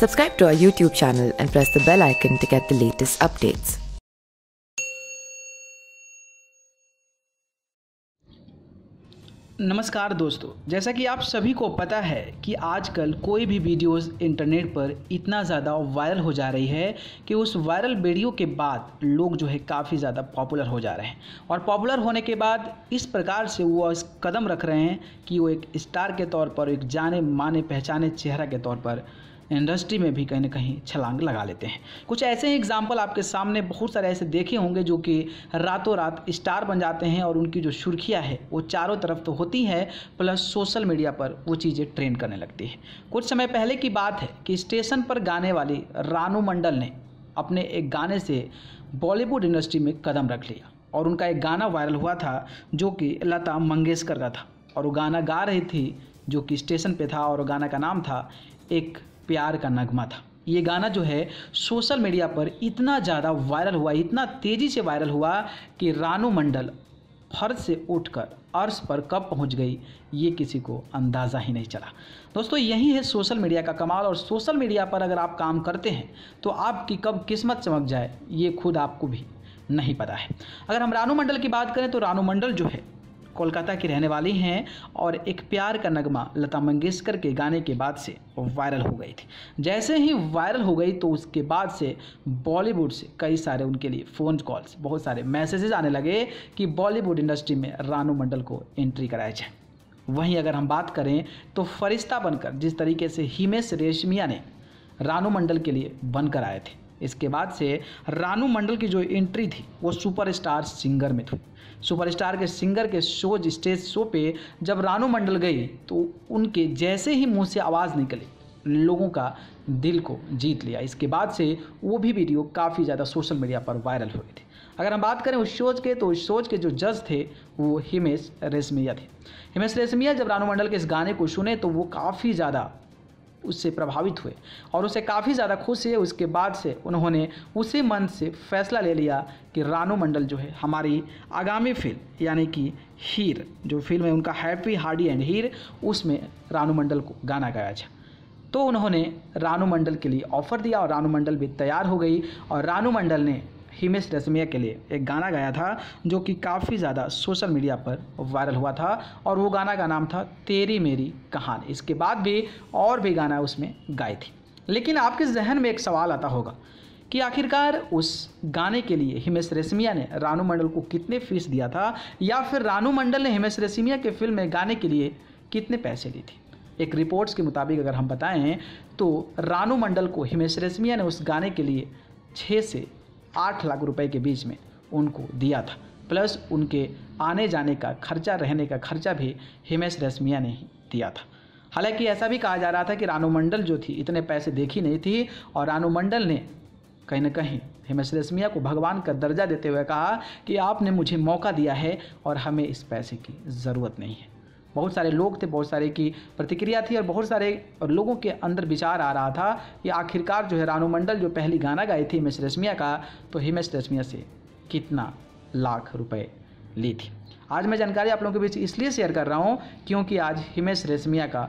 Subscribe to our YouTube channel and press the bell icon to get the latest updates. नमस्कार दोस्तों जैसा कि आप सभी को पता है कि आजकल कोई भी वीडियोस इंटरनेट पर इतना ज़्यादा वायरल हो जा रही है कि उस वायरल वीडियो के बाद लोग जो है काफ़ी ज़्यादा पॉपुलर हो जा रहे हैं और पॉपुलर होने के बाद इस प्रकार से वो इस कदम रख रहे हैं कि वो एक स्टार के तौर पर एक जाने माने पहचाने चेहरा के तौर पर इंडस्ट्री में भी कहीं ना कहीं छलांग लगा लेते हैं कुछ ऐसे ही एग्जाम्पल आपके सामने बहुत सारे ऐसे देखे होंगे जो कि रातों रात स्टार बन जाते हैं और उनकी जो सुर्खियाँ है वो चारों तरफ तो होती है प्लस सोशल मीडिया पर वो चीज़ें ट्रेंड करने लगती है कुछ समय पहले की बात है कि स्टेशन पर गाने वाली रानू मंडल ने अपने एक गाने से बॉलीवुड इंडस्ट्री में कदम रख लिया और उनका एक गाना वायरल हुआ था जो कि लता मंगेशकर का था और वो गाना गा रही थी जो कि स्टेशन पे था और गाना का नाम था एक प्यार का नगमा था ये गाना जो है सोशल मीडिया पर इतना ज़्यादा वायरल हुआ इतना तेज़ी से वायरल हुआ कि रानू मंडल फर्ज से उठकर अर्श पर कब पहुंच गई ये किसी को अंदाज़ा ही नहीं चला दोस्तों यही है सोशल मीडिया का कमाल और सोशल मीडिया पर अगर आप काम करते हैं तो आपकी कब किस्मत चमक जाए ये खुद आपको भी नहीं पता है अगर हम रानू मंडल की बात करें तो रानू मंडल जो है कोलकाता की रहने वाली हैं और एक प्यार का नगमा लता मंगेशकर के गाने के बाद से वायरल हो गई थी जैसे ही वायरल हो गई तो उसके बाद से बॉलीवुड से कई सारे उनके लिए फ़ोन कॉल्स बहुत सारे मैसेजेस आने लगे कि बॉलीवुड इंडस्ट्री में रानू मंडल को एंट्री कराया जाए वहीं अगर हम बात करें तो फरिश्ता बनकर जिस तरीके से हिमेश रेशमिया ने रानू मंडल के लिए बनकर आए थे इसके बाद से रानू मंडल की जो एंट्री थी वो सुपरस्टार सिंगर में थी सुपरस्टार के सिंगर के शोज स्टेज शो पे जब रानू मंडल गई तो उनके जैसे ही मुंह से आवाज़ निकली लोगों का दिल को जीत लिया इसके बाद से वो भी वीडियो काफ़ी ज़्यादा सोशल मीडिया पर वायरल हुए थे अगर हम बात करें उस शोज के तो उस शोज के जो जज थे वो हिमेश रेशमिया थे हिमेश रेशमिया जब रानू मंडल के इस गाने को सुने तो वो काफ़ी ज़्यादा उससे प्रभावित हुए और उसे काफ़ी ज़्यादा खुश हुए उसके बाद से उन्होंने उसी मन से फैसला ले लिया कि रानू मंडल जो है हमारी आगामी फिल्म यानी कि हीर जो फिल्म है उनका हैप्पी हार्डी एंड हीर उसमें रानू मंडल को गाना गाया था तो उन्होंने रानू मंडल के लिए ऑफ़र दिया और रानू मंडल भी तैयार हो गई और रानू मंडल ने हिमेश रेशमिया के लिए एक गाना गाया था जो कि काफ़ी ज़्यादा सोशल मीडिया पर वायरल हुआ था और वो गाना का नाम था तेरी मेरी कहानी इसके बाद भी और भी गाना उसमें गाए थी लेकिन आपके जहन में एक सवाल आता होगा कि आखिरकार उस गाने के लिए हिमेश रेशमिया ने रानू मंडल को कितने फीस दिया था या फिर रानू मंडल ने हिमेश रेशमिया के फिल्म में गाने के लिए कितने पैसे दिए थे एक रिपोर्ट्स के मुताबिक अगर हम बताएं तो रानू मंडल को हिमेश रेशमिया ने उस गाने के लिए छः से आठ लाख रुपए के बीच में उनको दिया था प्लस उनके आने जाने का खर्चा रहने का खर्चा भी हिमेश रेशमिया ने दिया था हालांकि ऐसा भी कहा जा रहा था कि रानू मंडल जो थी इतने पैसे देखी नहीं थी और रानू मंडल ने कहीं ना कहीं हिमेश रेशमिया को भगवान का दर्जा देते हुए कहा कि आपने मुझे मौका दिया है और हमें इस पैसे की ज़रूरत नहीं है बहुत सारे लोग थे बहुत सारे की प्रतिक्रिया थी और बहुत सारे लोगों के अंदर विचार आ रहा था कि आखिरकार जो है रानू मंडल जो पहली गाना गाए थे हिमेश रेशमिया का तो हिमेश रेशमिया से कितना लाख रुपए ली थी आज मैं जानकारी आप लोगों के बीच इसलिए शेयर कर रहा हूँ क्योंकि आज हिमेश रेशमिया का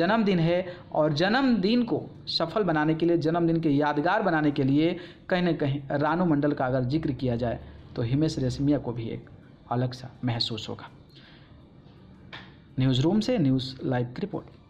जन्मदिन है और जन्मदिन को सफल बनाने के लिए जन्मदिन के यादगार बनाने के लिए कहीं ना कहीं रानू मंडल का अगर जिक्र किया जाए तो हिमेश रेशमिया को भी एक अलग सा महसूस होगा न्यूज़ रूम से न्यूज़ लाइव की रिपोर्ट